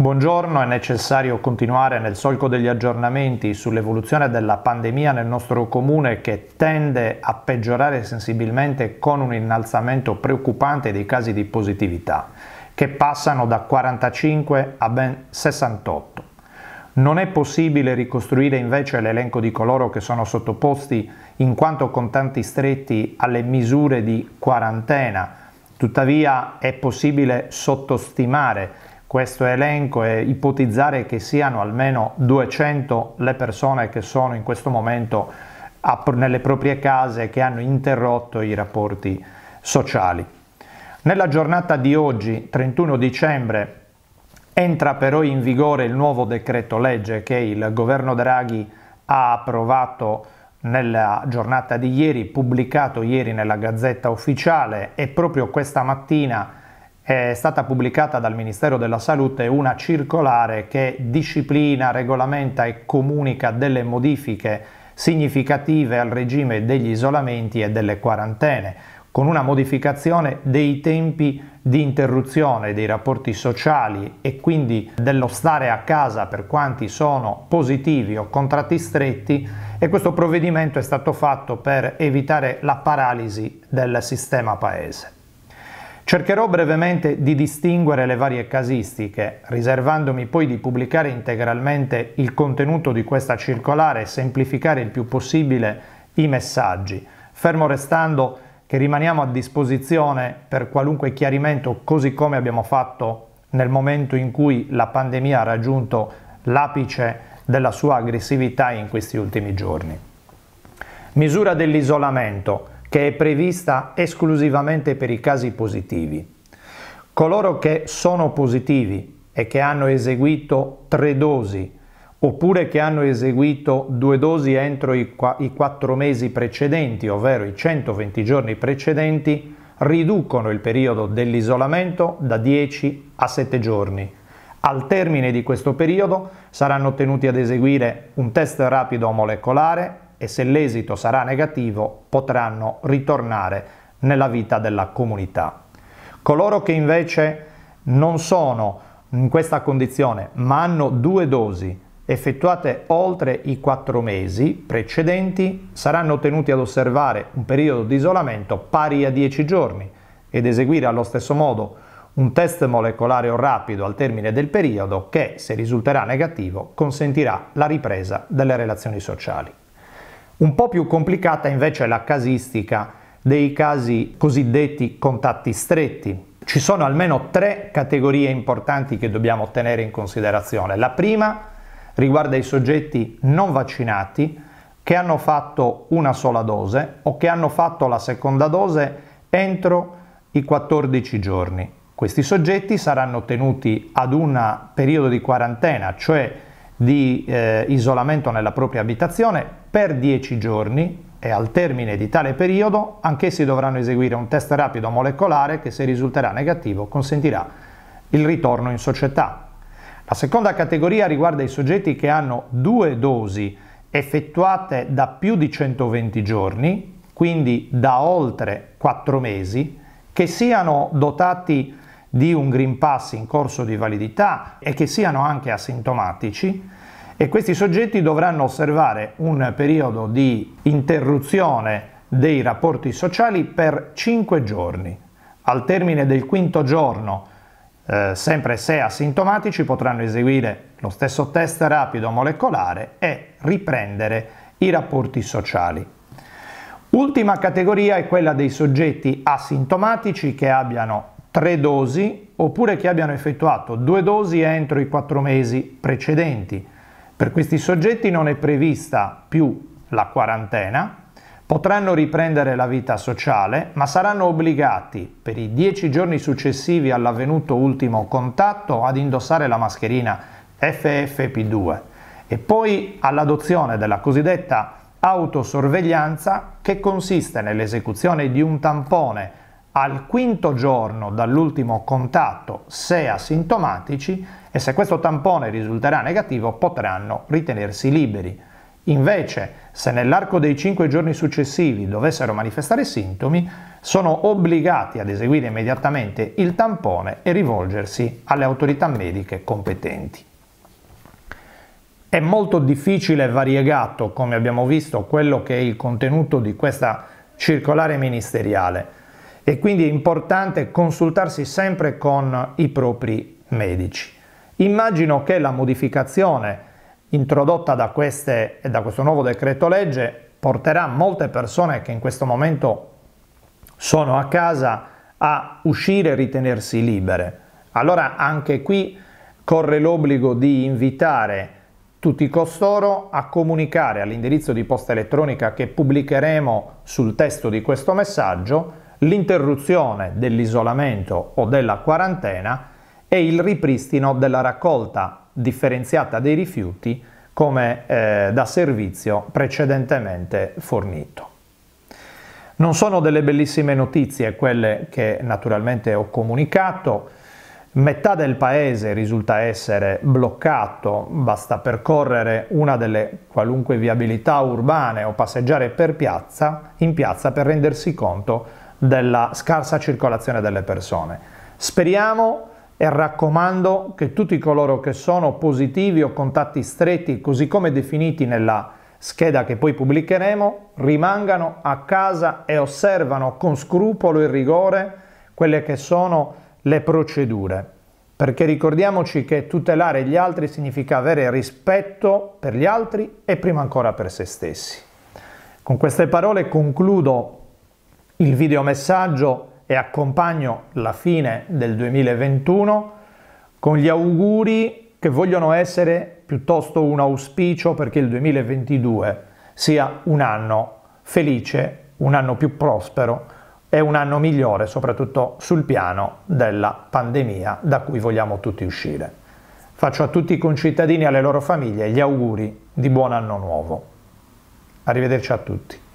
Buongiorno, è necessario continuare nel solco degli aggiornamenti sull'evoluzione della pandemia nel nostro comune che tende a peggiorare sensibilmente con un innalzamento preoccupante dei casi di positività, che passano da 45 a ben 68. Non è possibile ricostruire invece l'elenco di coloro che sono sottoposti in quanto contanti stretti alle misure di quarantena, tuttavia è possibile sottostimare questo elenco e ipotizzare che siano almeno 200 le persone che sono in questo momento a, nelle proprie case che hanno interrotto i rapporti sociali. Nella giornata di oggi, 31 dicembre, entra però in vigore il nuovo decreto legge che il governo Draghi ha approvato nella giornata di ieri, pubblicato ieri nella Gazzetta Ufficiale e proprio questa mattina è stata pubblicata dal Ministero della Salute una circolare che disciplina, regolamenta e comunica delle modifiche significative al regime degli isolamenti e delle quarantene, con una modificazione dei tempi di interruzione dei rapporti sociali e quindi dello stare a casa per quanti sono positivi o contratti stretti e questo provvedimento è stato fatto per evitare la paralisi del sistema paese. Cercherò brevemente di distinguere le varie casistiche, riservandomi poi di pubblicare integralmente il contenuto di questa circolare e semplificare il più possibile i messaggi, fermo restando che rimaniamo a disposizione per qualunque chiarimento così come abbiamo fatto nel momento in cui la pandemia ha raggiunto l'apice della sua aggressività in questi ultimi giorni. Misura dell'isolamento che è prevista esclusivamente per i casi positivi. Coloro che sono positivi e che hanno eseguito tre dosi oppure che hanno eseguito due dosi entro i, quattro mesi precedenti, ovvero i 120 giorni precedenti, riducono il periodo dell'isolamento da 10 a 7 giorni. Al termine di questo periodo saranno tenuti ad eseguire un test rapido molecolare e se l'esito sarà negativo potranno ritornare nella vita della comunità. Coloro che invece non sono in questa condizione ma hanno due dosi effettuate oltre i quattro mesi precedenti saranno tenuti ad osservare un periodo di isolamento pari a 10 giorni ed eseguire allo stesso modo un test molecolare o rapido al termine del periodo che, se risulterà negativo, consentirà la ripresa delle relazioni sociali. Un po' più complicata invece è la casistica dei casi cosiddetti contatti stretti. Ci sono almeno tre categorie importanti che dobbiamo tenere in considerazione. La prima riguarda i soggetti non vaccinati che hanno fatto una sola dose o che hanno fatto la seconda dose entro i 14 giorni. Questi soggetti saranno tenuti ad un periodo di quarantena, cioè di eh, isolamento nella propria abitazione per 10 giorni e al termine di tale periodo anch'essi dovranno eseguire un test rapido molecolare che se risulterà negativo consentirà il ritorno in società. La seconda categoria riguarda i soggetti che hanno due dosi effettuate da più di 120 giorni, quindi da oltre 4 mesi, che siano dotati di un Green Pass in corso di validità e che siano anche asintomatici e questi soggetti dovranno osservare un periodo di interruzione dei rapporti sociali per 5 giorni. Al termine del quinto giorno, eh, sempre se asintomatici, potranno eseguire lo stesso test rapido molecolare e riprendere i rapporti sociali. Ultima categoria è quella dei soggetti asintomatici che abbiano tre dosi oppure che abbiano effettuato due dosi entro i quattro mesi precedenti. Per questi soggetti non è prevista più la quarantena, potranno riprendere la vita sociale, ma saranno obbligati per i dieci giorni successivi all'avvenuto ultimo contatto ad indossare la mascherina FFP2 e poi all'adozione della cosiddetta autosorveglianza che consiste nell'esecuzione di un tampone al quinto giorno dall'ultimo contatto se asintomatici e se questo tampone risulterà negativo potranno ritenersi liberi. Invece, se nell'arco dei cinque giorni successivi dovessero manifestare sintomi, sono obbligati ad eseguire immediatamente il tampone e rivolgersi alle autorità mediche competenti. È molto difficile e variegato, come abbiamo visto, quello che è il contenuto di questa circolare ministeriale e quindi è importante consultarsi sempre con i propri medici. Immagino che la modificazione introdotta da, queste, da questo nuovo decreto legge porterà molte persone che in questo momento sono a casa a uscire e ritenersi libere. Allora anche qui corre l'obbligo di invitare tutti costoro a comunicare all'indirizzo di posta elettronica che pubblicheremo sul testo di questo messaggio l'interruzione dell'isolamento o della quarantena e il ripristino della raccolta differenziata dei rifiuti come eh, da servizio precedentemente fornito. Non sono delle bellissime notizie quelle che naturalmente ho comunicato, Metà del paese risulta essere bloccato, basta percorrere una delle qualunque viabilità urbane o passeggiare piazza, in piazza per rendersi conto della scarsa circolazione delle persone. Speriamo e raccomando che tutti coloro che sono positivi o contatti stretti, così come definiti nella scheda che poi pubblicheremo, rimangano a casa e osservano con scrupolo e rigore quelle che sono le procedure. Perché ricordiamoci che tutelare gli altri significa avere rispetto per gli altri e prima ancora per se stessi. Con queste parole concludo il videomessaggio e accompagno la fine del 2021 con gli auguri che vogliono essere piuttosto un auspicio perché il 2022 sia un anno felice, un anno più prospero e un anno migliore soprattutto sul piano della pandemia da cui vogliamo tutti uscire. Faccio a tutti i concittadini e alle loro famiglie gli auguri di buon anno nuovo. Arrivederci a tutti.